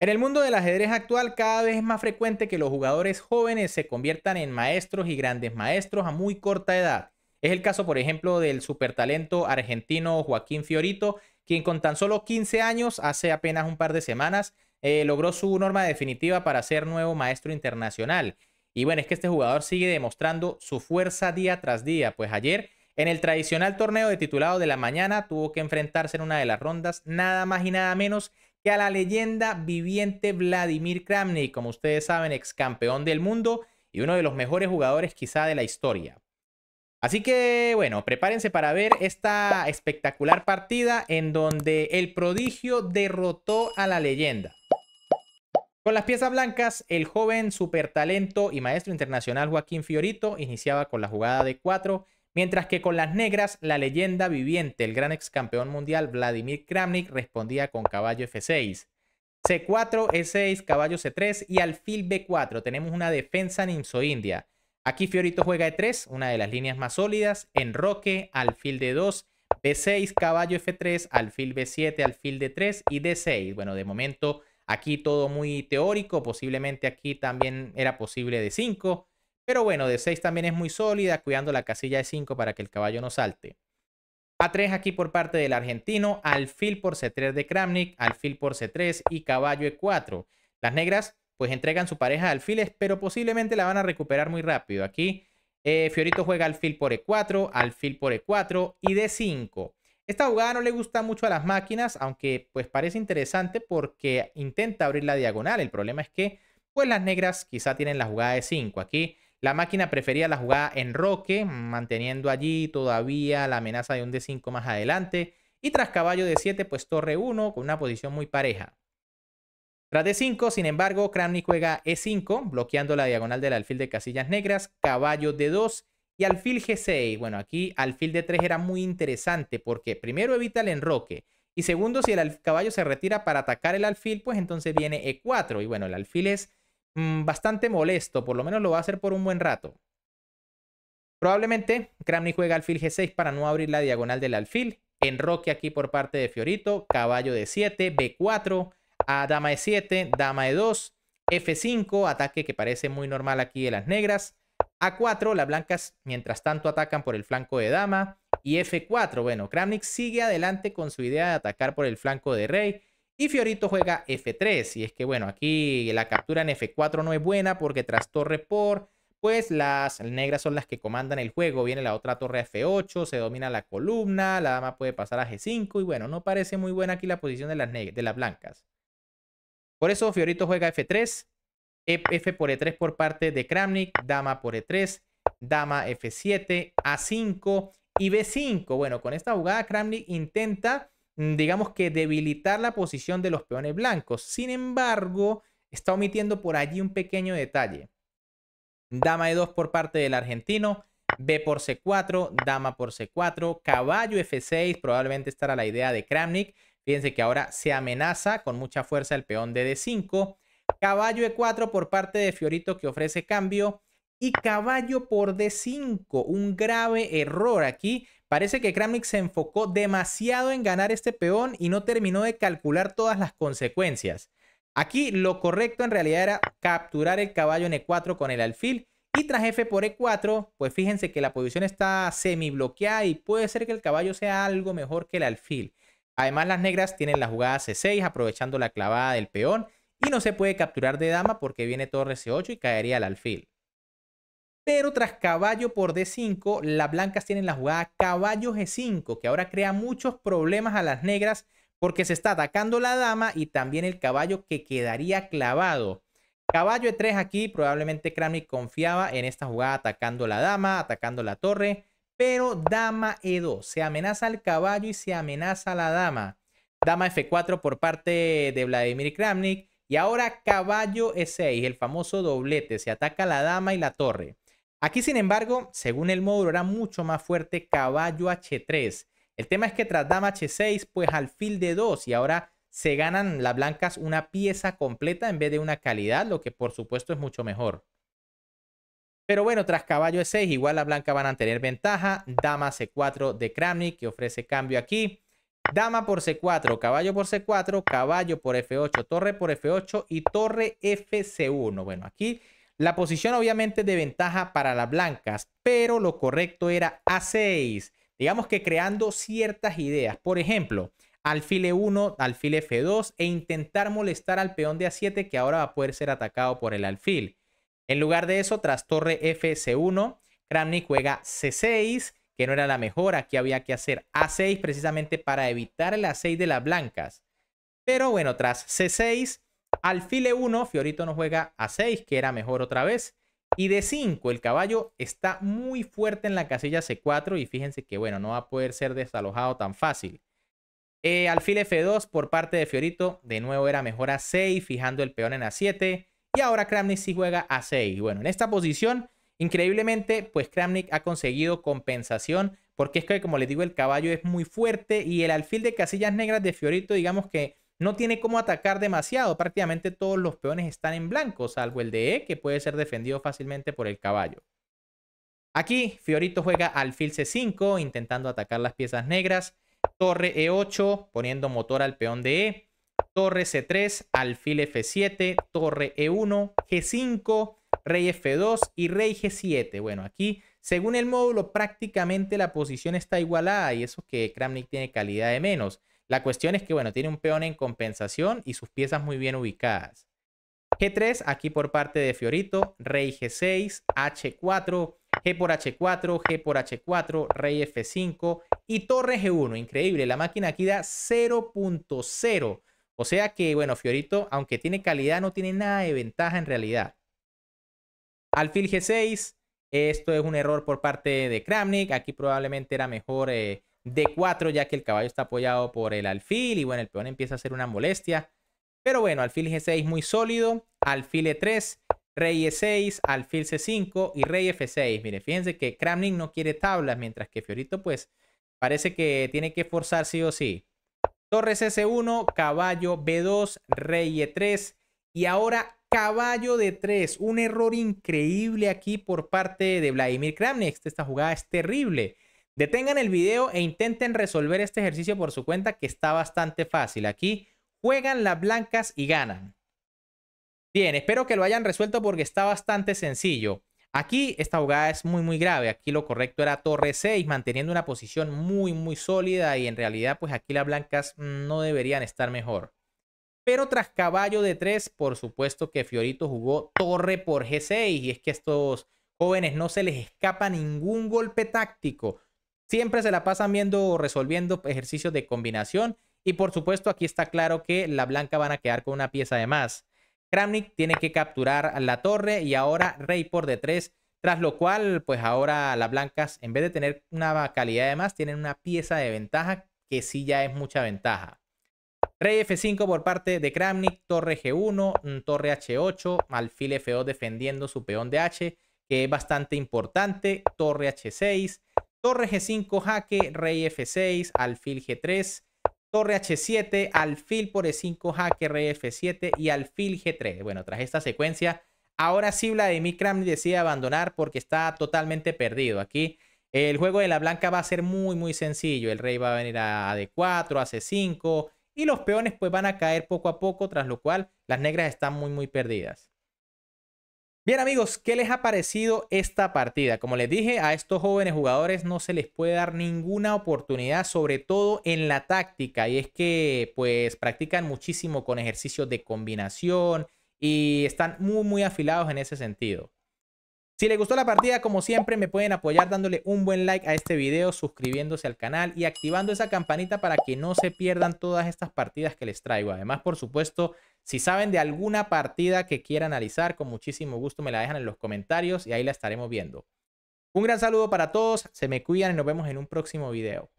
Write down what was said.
En el mundo del ajedrez actual cada vez es más frecuente que los jugadores jóvenes se conviertan en maestros y grandes maestros a muy corta edad. Es el caso, por ejemplo, del supertalento argentino Joaquín Fiorito, quien con tan solo 15 años, hace apenas un par de semanas, eh, logró su norma definitiva para ser nuevo maestro internacional. Y bueno, es que este jugador sigue demostrando su fuerza día tras día, pues ayer en el tradicional torneo de titulado de la mañana tuvo que enfrentarse en una de las rondas nada más y nada menos que a la leyenda viviente Vladimir Kramnik, como ustedes saben, ex campeón del mundo y uno de los mejores jugadores quizá de la historia. Así que bueno, prepárense para ver esta espectacular partida en donde el prodigio derrotó a la leyenda. Con las piezas blancas, el joven supertalento y maestro internacional Joaquín Fiorito iniciaba con la jugada de 4 Mientras que con las negras, la leyenda viviente, el gran ex campeón mundial Vladimir Kramnik, respondía con caballo F6. C4, E6, caballo C3 y alfil B4. Tenemos una defensa nimso india Aquí Fiorito juega E3, una de las líneas más sólidas. Enroque, alfil D2, B6, caballo F3, alfil B7, alfil D3 y D6. Bueno, de momento aquí todo muy teórico. Posiblemente aquí también era posible D5. Pero bueno, de 6 también es muy sólida, cuidando la casilla de 5 para que el caballo no salte. A3 aquí por parte del argentino, alfil por C3 de Kramnik, alfil por C3 y caballo E4. Las negras pues entregan su pareja de alfiles, pero posiblemente la van a recuperar muy rápido. Aquí eh, Fiorito juega alfil por E4, alfil por E4 y D5. Esta jugada no le gusta mucho a las máquinas, aunque pues parece interesante porque intenta abrir la diagonal. El problema es que pues las negras quizá tienen la jugada de 5. Aquí la máquina prefería la jugada en roque, manteniendo allí todavía la amenaza de un D5 más adelante. Y tras caballo de 7, pues torre 1 con una posición muy pareja. Tras D5, sin embargo, Kramnik juega E5, bloqueando la diagonal del alfil de casillas negras, caballo D2 y alfil G6. Bueno, aquí alfil D3 era muy interesante porque primero evita el enroque y segundo, si el caballo se retira para atacar el alfil, pues entonces viene E4. Y bueno, el alfil es Mm, bastante molesto, por lo menos lo va a hacer por un buen rato. Probablemente Kramnik juega alfil G6 para no abrir la diagonal del alfil. Enroque aquí por parte de Fiorito, caballo de 7, B4, a dama de 7, dama de 2, F5, ataque que parece muy normal aquí de las negras. A4, las blancas mientras tanto atacan por el flanco de dama. Y F4, bueno, Kramnik sigue adelante con su idea de atacar por el flanco de rey. Y Fiorito juega F3. Y es que, bueno, aquí la captura en F4 no es buena porque tras torre por, pues las negras son las que comandan el juego. Viene la otra torre F8, se domina la columna, la dama puede pasar a G5. Y bueno, no parece muy buena aquí la posición de las, de las blancas. Por eso Fiorito juega F3, F por E3 por parte de Kramnik, dama por E3, dama F7, A5 y B5. Bueno, con esta jugada Kramnik intenta Mm, digamos que debilitar la posición de los peones blancos. Sin embargo, está omitiendo por allí un pequeño detalle. Dama E2 por parte del argentino, B por C4, dama por C4, caballo F6, probablemente estará la idea de Kramnik. Fíjense que ahora se amenaza con mucha fuerza el peón de D5. Caballo E4 por parte de Fiorito que ofrece cambio y caballo por D5. Un grave error aquí. Parece que Kramnik se enfocó demasiado en ganar este peón y no terminó de calcular todas las consecuencias. Aquí lo correcto en realidad era capturar el caballo en E4 con el alfil y tras F por E4, pues fíjense que la posición está semi bloqueada y puede ser que el caballo sea algo mejor que el alfil. Además las negras tienen la jugada C6 aprovechando la clavada del peón y no se puede capturar de dama porque viene torre C8 y caería el alfil. Pero tras caballo por D5, las blancas tienen la jugada caballo G5, que ahora crea muchos problemas a las negras porque se está atacando la dama y también el caballo que quedaría clavado. Caballo E3 aquí, probablemente Kramnik confiaba en esta jugada atacando la dama, atacando la torre, pero dama E2, se amenaza al caballo y se amenaza la dama. Dama F4 por parte de Vladimir Kramnik y ahora caballo E6, el famoso doblete, se ataca la dama y la torre. Aquí, sin embargo, según el módulo, era mucho más fuerte caballo H3. El tema es que tras dama H6, pues alfil de 2 y ahora se ganan las blancas una pieza completa en vez de una calidad, lo que por supuesto es mucho mejor. Pero bueno, tras caballo E6, igual las blancas van a tener ventaja. Dama C4 de Kramnik, que ofrece cambio aquí. Dama por C4, caballo por C4, caballo por F8, torre por F8 y torre FC1. Bueno, aquí la posición obviamente de ventaja para las blancas, pero lo correcto era A6. Digamos que creando ciertas ideas. Por ejemplo, alfil E1, alfil F2 e intentar molestar al peón de A7 que ahora va a poder ser atacado por el alfil. En lugar de eso, tras torre FC1, Kramnik juega C6, que no era la mejor. Aquí había que hacer A6 precisamente para evitar el A6 de las blancas. Pero bueno, tras C6, Alfile 1, Fiorito no juega a 6, que era mejor otra vez. Y de 5, el caballo está muy fuerte en la casilla C4 y fíjense que, bueno, no va a poder ser desalojado tan fácil. Eh, alfil F2 por parte de Fiorito, de nuevo era mejor a 6, fijando el peón en A7. Y ahora Kramnik sí juega a 6. Bueno, en esta posición, increíblemente, pues Kramnik ha conseguido compensación, porque es que, como les digo, el caballo es muy fuerte y el alfil de casillas negras de Fiorito, digamos que no tiene cómo atacar demasiado. Prácticamente todos los peones están en blanco, salvo el de E, que puede ser defendido fácilmente por el caballo. Aquí Fiorito juega alfil C5, intentando atacar las piezas negras. Torre E8, poniendo motor al peón de E. Torre C3, alfil F7, torre E1, G5, rey F2 y rey G7. Bueno, aquí, según el módulo, prácticamente la posición está igualada y eso que Kramnik tiene calidad de menos. La cuestión es que, bueno, tiene un peón en compensación y sus piezas muy bien ubicadas. G3 aquí por parte de Fiorito, rey G6, H4, G por H4, G por H4, rey F5 y torre G1. Increíble, la máquina aquí da 0.0. O sea que, bueno, Fiorito, aunque tiene calidad, no tiene nada de ventaja en realidad. Alfil G6, esto es un error por parte de Kramnik. Aquí probablemente era mejor... Eh, D4 ya que el caballo está apoyado por el alfil y bueno, el peón empieza a hacer una molestia. Pero bueno, alfil G6 muy sólido, alfil E3, rey E6, alfil C5 y rey F6. Mire, fíjense que Kramnik no quiere tablas, mientras que Fiorito pues parece que tiene que forzar sí o sí. Torres S1, caballo B2, rey E3 y ahora caballo d 3. Un error increíble aquí por parte de Vladimir Kramnik. Esta jugada es terrible. Detengan el video e intenten resolver este ejercicio por su cuenta que está bastante fácil. Aquí juegan las blancas y ganan. Bien, espero que lo hayan resuelto porque está bastante sencillo. Aquí esta jugada es muy muy grave. Aquí lo correcto era torre 6 manteniendo una posición muy muy sólida y en realidad pues aquí las blancas mm, no deberían estar mejor. Pero tras caballo de 3 por supuesto que Fiorito jugó torre por G6 y es que a estos jóvenes no se les escapa ningún golpe táctico. Siempre se la pasan viendo o resolviendo ejercicios de combinación. Y por supuesto, aquí está claro que la blanca van a quedar con una pieza de más. Kramnik tiene que capturar la torre y ahora rey por d3. Tras lo cual, pues ahora las blancas, en vez de tener una calidad de más, tienen una pieza de ventaja que sí ya es mucha ventaja. Rey F5 por parte de Kramnik, torre G1, mm, torre H8, alfil F2 defendiendo su peón de H, que es bastante importante, torre H6, torre G5, jaque, rey F6, alfil G3, torre H7, alfil por E5, jaque, rey F7 y alfil G3. Bueno, tras esta secuencia, ahora sí Vladimir me decide abandonar porque está totalmente perdido. Aquí el juego de la blanca va a ser muy, muy sencillo. El rey va a venir a D4, a C5 y los peones pues van a caer poco a poco, tras lo cual las negras están muy, muy perdidas. Bien amigos, ¿qué les ha parecido esta partida? Como les dije, a estos jóvenes jugadores no se les puede dar ninguna oportunidad, sobre todo en la táctica, y es que pues practican muchísimo con ejercicios de combinación y están muy muy afilados en ese sentido. Si les gustó la partida, como siempre, me pueden apoyar dándole un buen like a este video, suscribiéndose al canal y activando esa campanita para que no se pierdan todas estas partidas que les traigo. Además, por supuesto, si saben de alguna partida que quiera analizar, con muchísimo gusto me la dejan en los comentarios y ahí la estaremos viendo. Un gran saludo para todos, se me cuidan y nos vemos en un próximo video.